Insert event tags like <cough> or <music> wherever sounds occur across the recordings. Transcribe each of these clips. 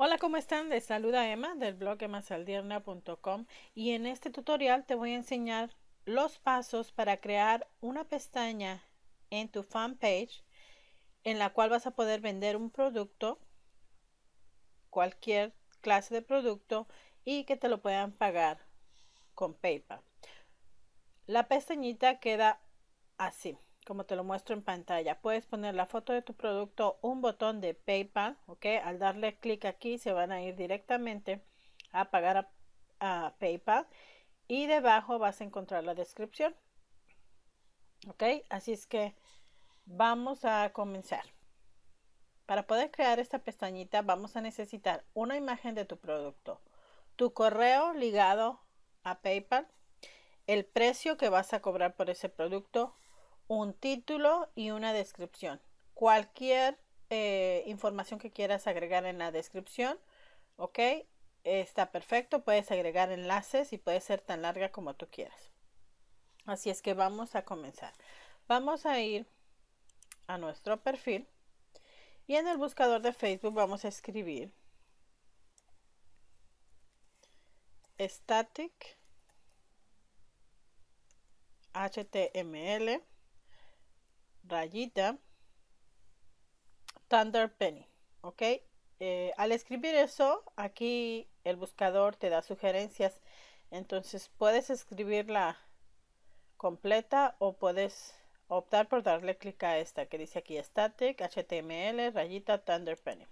Hola, ¿cómo están? Les saluda Emma del blog emasaldierna.com y en este tutorial te voy a enseñar los pasos para crear una pestaña en tu fanpage en la cual vas a poder vender un producto, cualquier clase de producto y que te lo puedan pagar con PayPal. La pestañita queda así como te lo muestro en pantalla. Puedes poner la foto de tu producto, un botón de PayPal, ¿ok? Al darle clic aquí se van a ir directamente a pagar a, PayPal y debajo vas a encontrar la descripción. ¿Ok? Así es que vamos a comenzar. Para poder crear esta pestañita vamos a necesitar una imagen de tu producto, tu correo ligado a PayPal, el precio que vas a cobrar por ese producto, un título y una descripción. Cualquier eh, información que quieras agregar en la descripción, ¿ok? Está perfecto, puedes agregar enlaces y puede ser tan larga como tú quieras. Así es que vamos a comenzar. Vamos a ir a nuestro perfil y en el buscador de Facebook vamos a escribir static HTML rayita Thunder Penny, ¿ok? Eh, al escribir eso, aquí el buscador te da sugerencias. Entonces puedes escribirla completa o puedes optar por darle clic a esta que dice aquí static html rayita Thunder Penny.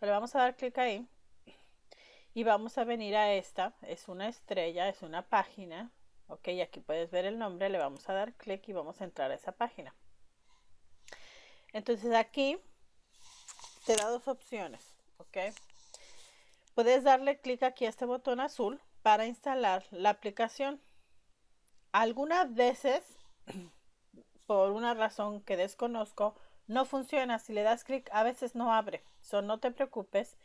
le vamos a dar clic ahí y vamos a venir a esta. Es una estrella, es una página. Ok, aquí puedes ver el nombre. Le vamos a dar clic y vamos a entrar a esa página. Entonces aquí te da dos opciones, ¿ok? Puedes darle clic aquí a este botón azul para instalar la aplicación. Algunas veces, <clears throat> por una razón que desconozco, no funciona. Si le das clic, a veces no abre. So, no te preocupes.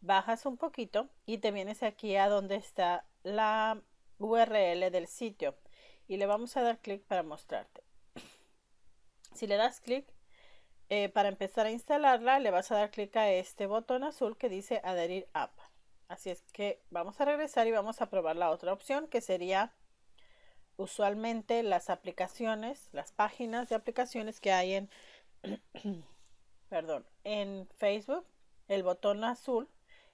Bajas un poquito y te vienes aquí a donde está la URL del sitio. Y le vamos a dar clic para mostrarte. <clears throat> Si le das clic, eh, para empezar a instalarla le vas a dar clic a este botón azul que dice adherir app. Así es que vamos a regresar y vamos a probar la otra opción que sería usualmente las aplicaciones, las páginas de aplicaciones que hay en, <clears throat> perdón, en Facebook. El botón azul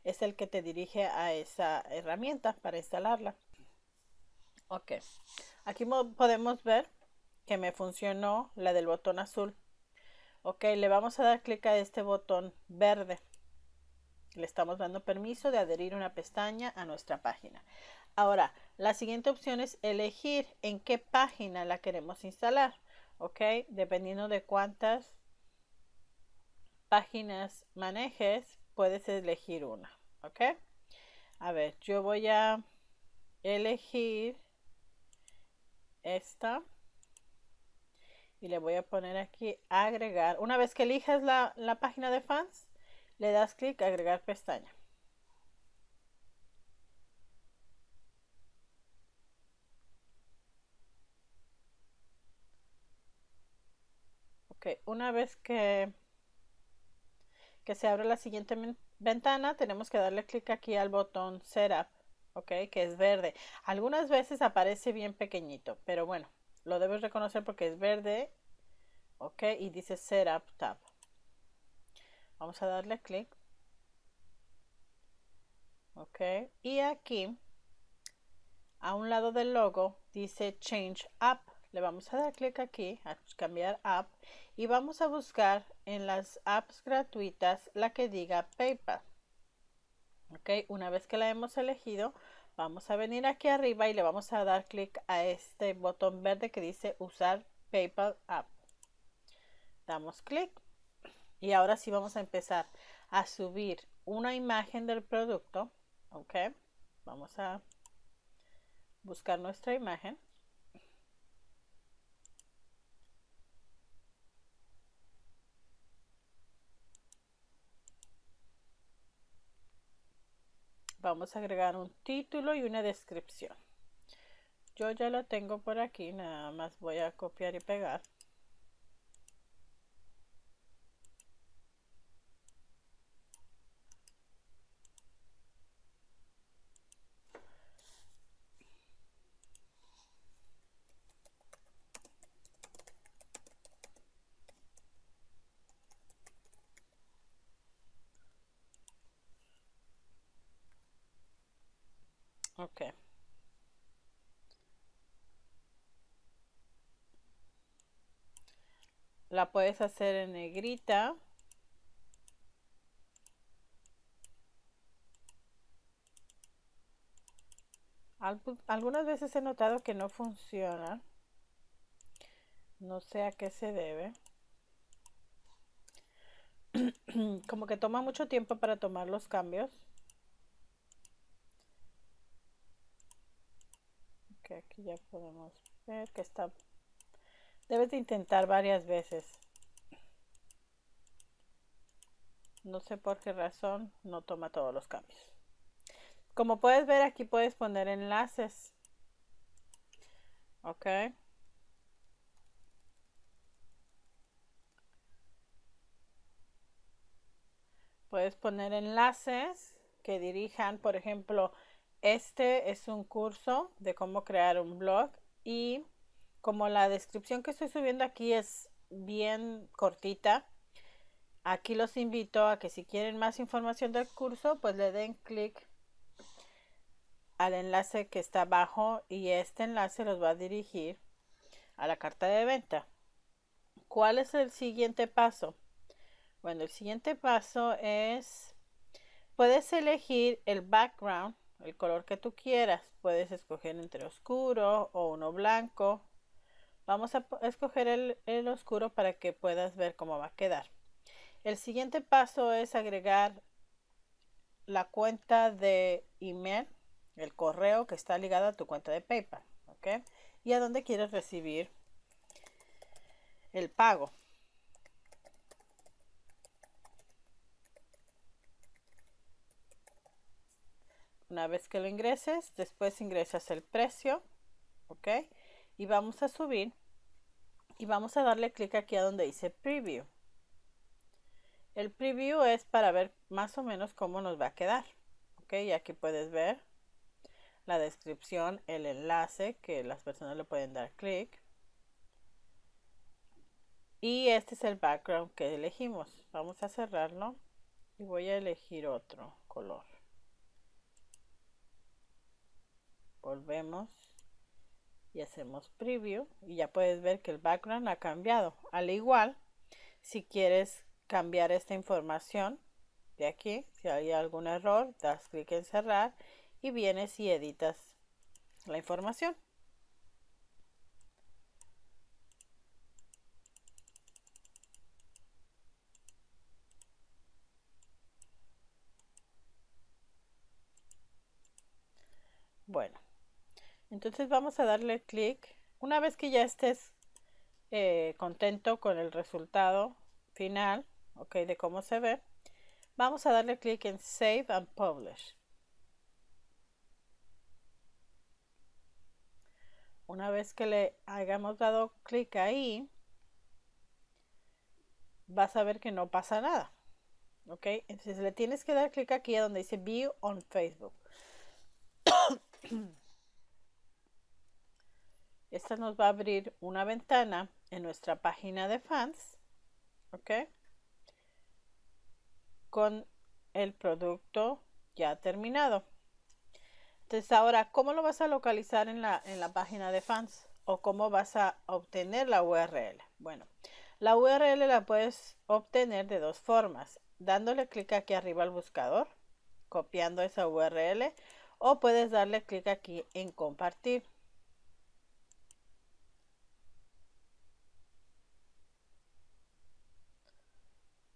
es el que te dirige a esa herramienta para instalarla. Ok, aquí podemos ver que me funcionó la del botón azul Ok, le vamos a dar clic a este botón verde. Le estamos dando permiso de adherir una pestaña a nuestra página. Ahora, la siguiente opción es elegir en qué página la queremos instalar. Ok, dependiendo de cuántas páginas manejes, puedes elegir una. Ok, a ver, yo voy a elegir esta y le voy a poner aquí agregar. Una vez que elijas la, página de fans, le das clic a agregar pestaña. Ok, una vez que, que se abre la siguiente ventana, tenemos que darle clic aquí al botón Setup, ok, que es verde. Algunas veces aparece bien pequeñito, pero bueno, lo debes reconocer porque es verde. Ok, y dice Setup Tab. Vamos a darle clic. Ok, y aquí a un lado del logo dice Change App. Le vamos a dar clic aquí, a cambiar app, y vamos a buscar en las apps gratuitas la que diga PayPal. Ok, una vez que la hemos elegido, Vamos a venir aquí arriba y le vamos a dar clic a este botón verde que dice usar PayPal App. Damos clic y ahora sí vamos a empezar a subir una imagen del producto. Ok, vamos a buscar nuestra imagen. vamos a agregar un título y una descripción yo ya lo tengo por aquí nada más voy a copiar y pegar Ok. La puedes hacer en negrita. Pues, algunas veces he notado que no funciona. No sé a qué se debe. <clears throat> Como que toma mucho tiempo para tomar los cambios. aquí ya podemos ver que está debes de intentar varias veces no sé por qué razón no toma todos los cambios como puedes ver aquí puedes poner enlaces ok puedes poner enlaces que dirijan por ejemplo este es un curso de cómo crear un blog y como la descripción que estoy subiendo aquí es bien cortita, aquí los invito a que si quieren más información del curso, pues le den clic al enlace que está abajo y este enlace los va a dirigir a la carta de venta. ¿Cuál es el siguiente paso? Bueno, el siguiente paso es, puedes elegir el background el color que tú quieras. Puedes escoger entre oscuro o uno blanco. Vamos a escoger el, oscuro para que puedas ver cómo va a quedar. El siguiente paso es agregar la cuenta de email, el correo que está ligado a tu cuenta de PayPal, ¿ok? Y a dónde quieres recibir el pago. Una vez que lo ingreses, después ingresas el precio, ¿ok? Y vamos a subir y vamos a darle clic aquí a donde dice preview. El preview es para ver más o menos cómo nos va a quedar, ¿ok? Y aquí puedes ver la descripción, el enlace que las personas le pueden dar clic. Y este es el background que elegimos. Vamos a cerrarlo y voy a elegir otro color. volvemos y hacemos preview y ya puedes ver que el background ha cambiado al igual si quieres cambiar esta información de aquí si hay algún error das clic en cerrar y vienes y editas la información bueno entonces vamos a darle clic. Una vez que ya estés eh, contento con el resultado final, ok, de cómo se ve, vamos a darle clic en Save and Publish. Una vez que le hayamos dado clic ahí, vas a ver que no pasa nada. ¿Ok? Entonces le tienes que dar clic aquí a donde dice View on Facebook. <coughs> <coughs> Esta nos va a abrir una ventana en nuestra página de fans, ¿ok? Con el producto ya terminado. Entonces ahora, ¿cómo lo vas a localizar en la, en la página de fans? ¿O cómo vas a obtener la URL? Bueno, la URL la puedes obtener de dos formas, dándole clic aquí arriba al buscador, copiando esa URL, o puedes darle clic aquí en compartir.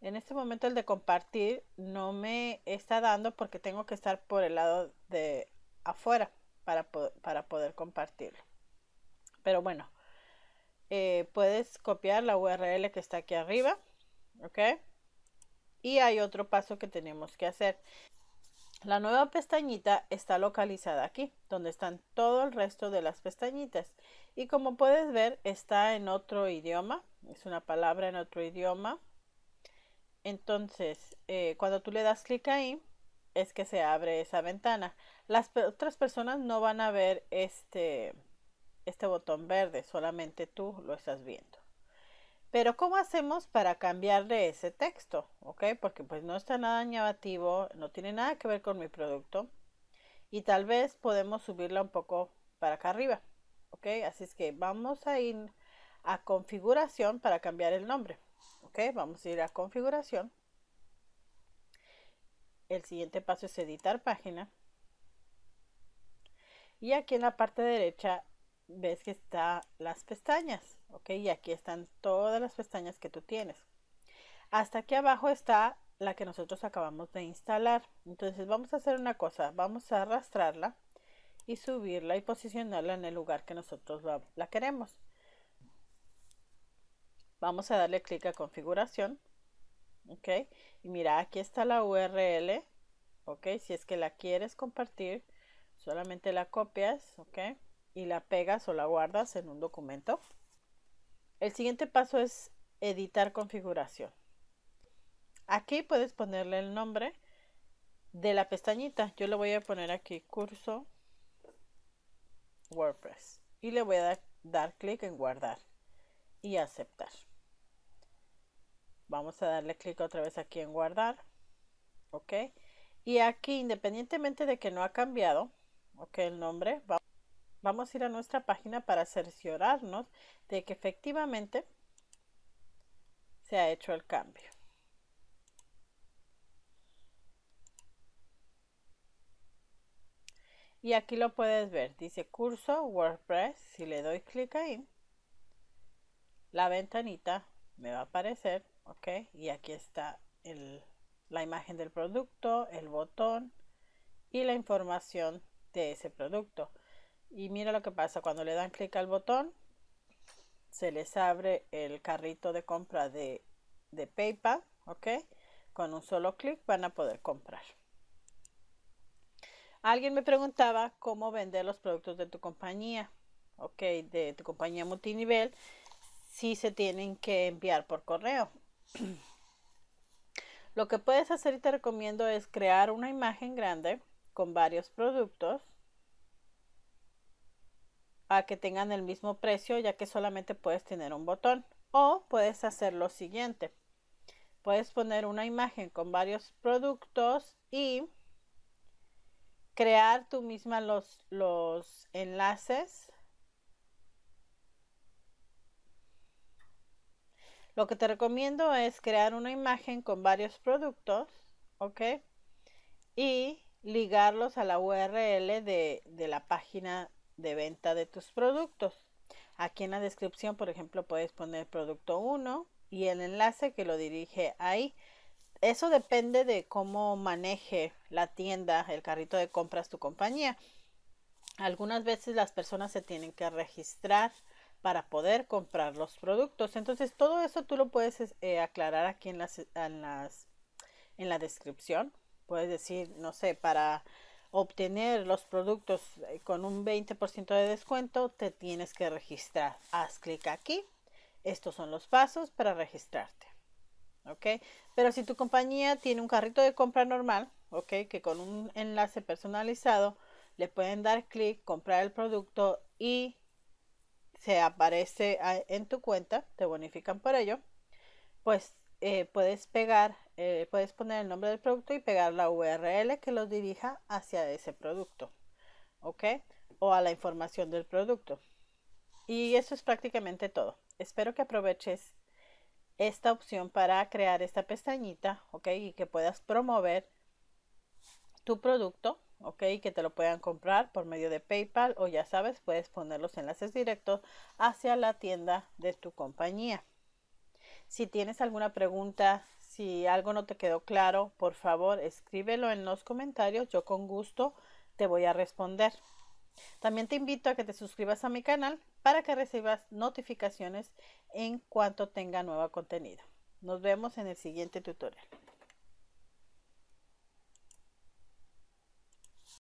En este momento el de compartir no me está dando porque tengo que estar por el lado de afuera para, poder compartirlo. Pero bueno, eh, puedes copiar la URL que está aquí arriba. ¿Ok? Y hay otro paso que tenemos que hacer. La nueva pestañita está localizada aquí, donde están todo el resto de las pestañitas. Y como puedes ver, está en otro idioma. Es una palabra en otro idioma. Entonces, eh, cuando tú le das clic ahí, es que se abre esa ventana. Las otras personas no van a ver este, este botón verde, solamente tú lo estás viendo. Pero ¿cómo hacemos para cambiarle ese texto? ¿Ok? Porque pues no está nada llamativo no tiene nada que ver con mi producto. Y tal vez podemos subirla un poco para acá arriba. ¿Ok? Así es que vamos a ir a configuración para cambiar el nombre vamos a ir a configuración. El siguiente paso es editar página. Y aquí en la parte derecha ves que están las pestañas. Ok, y aquí están todas las pestañas que tú tienes. Hasta aquí abajo está la que nosotros acabamos de instalar. Entonces vamos a hacer una cosa. Vamos a arrastrarla y subirla y posicionarla en el lugar que nosotros la queremos. Vamos a darle clic a configuración. Ok. Y mira, aquí está la URL. Ok. Si es que la quieres compartir, solamente la copias. Ok. Y la pegas o la guardas en un documento. El siguiente paso es editar configuración. Aquí puedes ponerle el nombre de la pestañita. Yo le voy a poner aquí curso WordPress y le voy a dar, dar clic en guardar y aceptar. Vamos a darle clic otra vez aquí en guardar. Ok. Y aquí, independientemente de que no ha cambiado, ok, el nombre, vamos a ir a nuestra página para cerciorarnos de que efectivamente se ha hecho el cambio. Y aquí lo puedes ver, dice curso WordPress, si le doy clic ahí, la ventanita me va a aparecer ok y aquí está la imagen del producto el botón y la información de ese producto y mira lo que pasa cuando le dan clic al botón se les abre el carrito de compra de, de PayPal ok con un solo clic van a poder comprar alguien me preguntaba cómo vender los productos de tu compañía ok de tu compañía multinivel si se tienen que enviar por correo lo que puedes hacer y te recomiendo es crear una imagen grande con varios productos a que tengan el mismo precio ya que solamente puedes tener un botón o puedes hacer lo siguiente puedes poner una imagen con varios productos y crear tú misma los, los enlaces Lo que te recomiendo es crear una imagen con varios productos, ¿ok? Y ligarlos a la URL de, la página de venta de tus productos. Aquí en la descripción, por ejemplo, puedes poner producto 1 y el enlace que lo dirige ahí. Eso depende de cómo maneje la tienda, el carrito de compras, tu compañía. Algunas veces las personas se tienen que registrar para poder comprar los productos. Entonces todo eso tú lo puedes eh, aclarar aquí en, las, las, en la descripción. Puedes decir, no sé, para obtener los productos eh, con un 20% de descuento, te tienes que registrar. Haz clic aquí. Estos son los pasos para registrarte. ¿Ok? Pero si tu compañía tiene un carrito de compra normal, ¿ok? Que con un enlace personalizado le pueden dar clic, comprar el producto y se aparece en tu cuenta, te bonifican por ello, pues eh, puedes pegar, eh, puedes poner el nombre del producto y pegar la URL que lo dirija hacia ese producto, ¿ok? O a la información del producto. Y eso es prácticamente todo. Espero que aproveches esta opción para crear esta pestañita, ¿ok? Y que puedas promover tu producto ¿ok? Que te lo puedan comprar por medio de PayPal o ya sabes, puedes poner los enlaces directos hacia la tienda de tu compañía. Si tienes alguna pregunta, si algo no te quedó claro, por favor escríbelo en los comentarios, yo con gusto te voy a responder. También te invito a que te suscribas a mi canal para que recibas notificaciones en cuanto tenga nuevo contenido. Nos vemos en el siguiente tutorial.